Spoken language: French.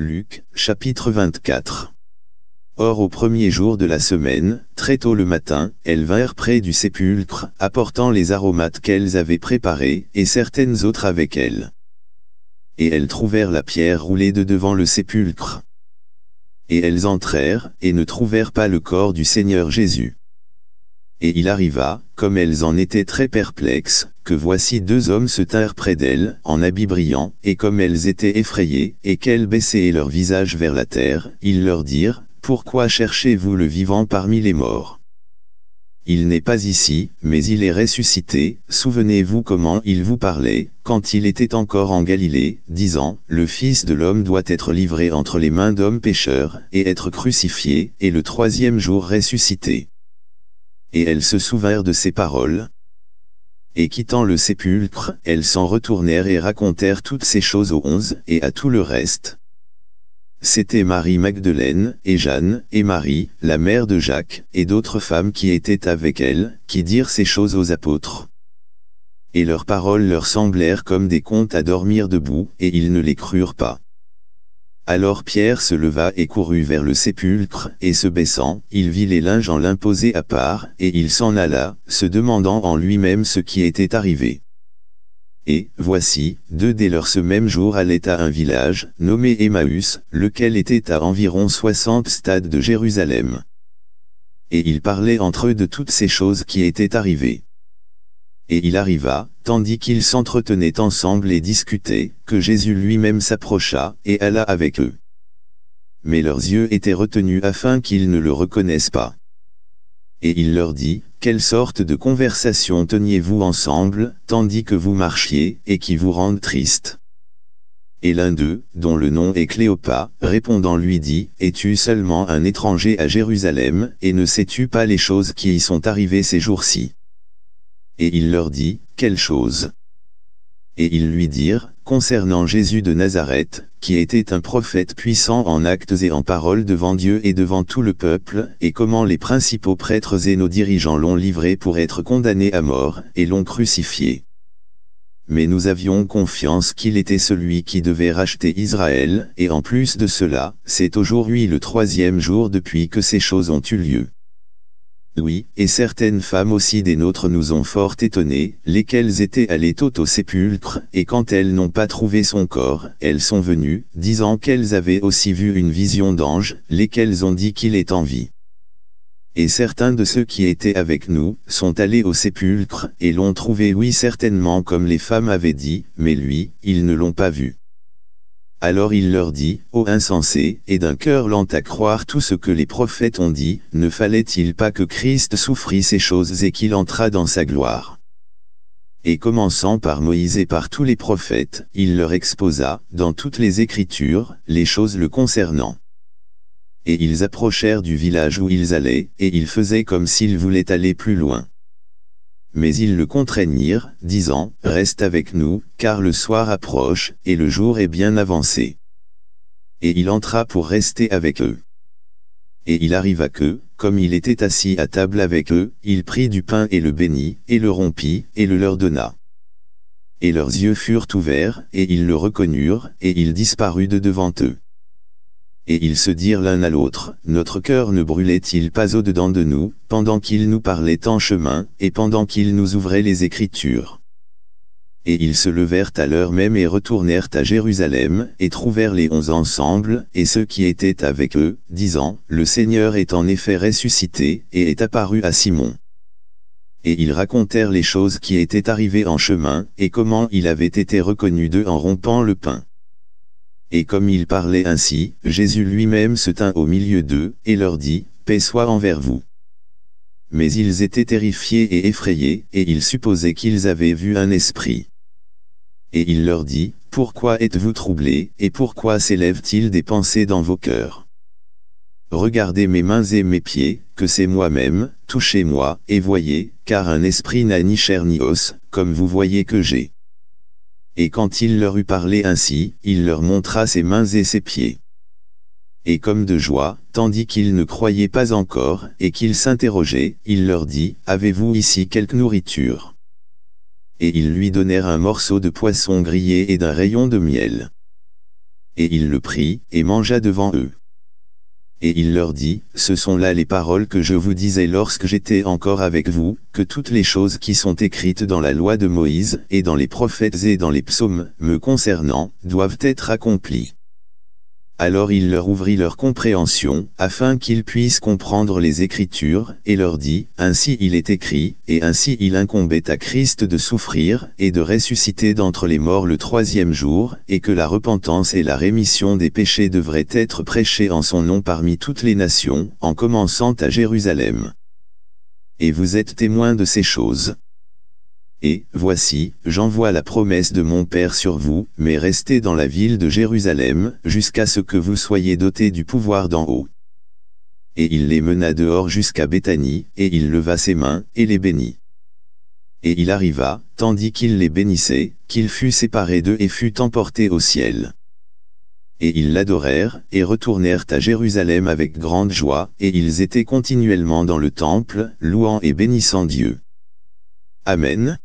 Luc, chapitre 24. Or au premier jour de la semaine, très tôt le matin, elles vinrent près du sépulcre, apportant les aromates qu'elles avaient préparés, et certaines autres avec elles. Et elles trouvèrent la pierre roulée de devant le sépulcre. Et elles entrèrent, et ne trouvèrent pas le corps du Seigneur Jésus. Et il arriva, comme elles en étaient très perplexes, que voici deux hommes se tinrent près d'elles, en habits brillants, et comme elles étaient effrayées, et qu'elles baissaient leur visage vers la terre, ils leur dirent, Pourquoi cherchez-vous le vivant parmi les morts Il n'est pas ici, mais il est ressuscité, souvenez-vous comment il vous parlait, quand il était encore en Galilée, disant, Le Fils de l'homme doit être livré entre les mains d'hommes pécheurs, et être crucifié, et le troisième jour ressuscité. Et elles se souvinrent de ces paroles, et quittant le sépulcre, elles s'en retournèrent et racontèrent toutes ces choses aux onze et à tout le reste. C'était Marie-Magdeleine, et Jeanne, et Marie, la mère de Jacques, et d'autres femmes qui étaient avec elles, qui dirent ces choses aux apôtres. Et leurs paroles leur semblèrent comme des contes à dormir debout, et ils ne les crurent pas. Alors Pierre se leva et courut vers le sépulcre, et se baissant, il vit les linges en l'imposer à part, et il s'en alla, se demandant en lui-même ce qui était arrivé. Et, voici, deux dès lors ce même jour allaient à un village, nommé Emmaüs, lequel était à environ soixante stades de Jérusalem. Et ils parlaient entre eux de toutes ces choses qui étaient arrivées et il arriva, tandis qu'ils s'entretenaient ensemble et discutaient, que Jésus lui-même s'approcha, et alla avec eux. Mais leurs yeux étaient retenus afin qu'ils ne le reconnaissent pas. Et il leur dit, Quelle sorte de conversation teniez-vous ensemble, tandis que vous marchiez, et qui vous rendent triste Et l'un d'eux, dont le nom est Cléopas, répondant lui dit, Es-tu seulement un étranger à Jérusalem, et ne sais-tu pas les choses qui y sont arrivées ces jours-ci et il leur dit, Quelle chose Et ils lui dirent, Concernant Jésus de Nazareth, qui était un prophète puissant en actes et en paroles devant Dieu et devant tout le peuple, et comment les principaux prêtres et nos dirigeants l'ont livré pour être condamné à mort, et l'ont crucifié mais nous avions confiance qu'il était celui qui devait racheter Israël, et en plus de cela, c'est aujourd'hui le troisième jour depuis que ces choses ont eu lieu. Oui, et certaines femmes aussi des nôtres nous ont fort étonnés, lesquelles étaient allées tôt au sépulcre, et quand elles n'ont pas trouvé son corps, elles sont venues, disant qu'elles avaient aussi vu une vision d'ange, lesquelles ont dit qu'il est en vie. Et certains de ceux qui étaient avec nous, sont allés au sépulcre, et l'ont trouvé oui certainement comme les femmes avaient dit, mais lui, ils ne l'ont pas vu. Alors il leur dit, ô insensés, et d'un cœur lent à croire tout ce que les prophètes ont dit, ne fallait-il pas que Christ souffrit ces choses et qu'il entrât dans sa gloire Et commençant par Moïse et par tous les prophètes, il leur exposa, dans toutes les Écritures, les choses le concernant. Et ils approchèrent du village où ils allaient, et ils faisaient comme s'ils voulaient aller plus loin mais ils le contraignirent, disant, Reste avec nous, car le soir approche, et le jour est bien avancé. Et il entra pour rester avec eux. Et il arriva que, comme il était assis à table avec eux, il prit du pain et le bénit, et le rompit, et le leur donna. Et leurs yeux furent ouverts, et ils le reconnurent, et il disparut de devant eux et ils se dirent l'un à l'autre, notre cœur ne brûlait-il pas au-dedans de nous, pendant qu'il nous parlait en chemin, et pendant qu'il nous ouvrait les Écritures Et ils se levèrent à l'heure même et retournèrent à Jérusalem, et trouvèrent les onze ensemble, et ceux qui étaient avec eux, disant, Le Seigneur est en effet ressuscité, et est apparu à Simon. Et ils racontèrent les choses qui étaient arrivées en chemin, et comment il avait été reconnu d'eux en rompant le pain. Et comme il parlait ainsi, Jésus lui-même se tint au milieu d'eux, et leur dit, Paix soit envers vous. Mais ils étaient terrifiés et effrayés, et ils supposaient qu'ils avaient vu un esprit. Et il leur dit, Pourquoi êtes-vous troublés, et pourquoi s'élèvent-ils des pensées dans vos cœurs Regardez mes mains et mes pieds, que c'est moi-même, touchez-moi, et voyez, car un esprit n'a ni chair ni os, comme vous voyez que j'ai. Et quand il leur eut parlé ainsi, il leur montra ses mains et ses pieds. Et comme de joie, tandis qu'ils ne croyaient pas encore, et qu'ils s'interrogeaient, il leur dit, « Avez-vous ici quelque nourriture ?» Et ils lui donnèrent un morceau de poisson grillé et d'un rayon de miel. Et il le prit, et mangea devant eux et il leur dit, ce sont là les paroles que je vous disais lorsque j'étais encore avec vous, que toutes les choses qui sont écrites dans la loi de Moïse, et dans les prophètes et dans les psaumes, me concernant, doivent être accomplies alors il leur ouvrit leur compréhension, afin qu'ils puissent comprendre les Écritures, et leur dit, Ainsi il est écrit, et ainsi il incombait à Christ de souffrir, et de ressusciter d'entre les morts le troisième jour, et que la repentance et la rémission des péchés devraient être prêchés en son nom parmi toutes les nations, en commençant à Jérusalem. Et vous êtes témoin de ces choses. Et, voici, j'envoie la promesse de mon Père sur vous, mais restez dans la ville de Jérusalem, jusqu'à ce que vous soyez dotés du pouvoir d'en haut. Et il les mena dehors jusqu'à Béthanie, et il leva ses mains, et les bénit. Et il arriva, tandis qu'il les bénissait, qu'il fut séparé d'eux et fut emporté au ciel. Et ils l'adorèrent, et retournèrent à Jérusalem avec grande joie, et ils étaient continuellement dans le temple, louant et bénissant Dieu. Amen.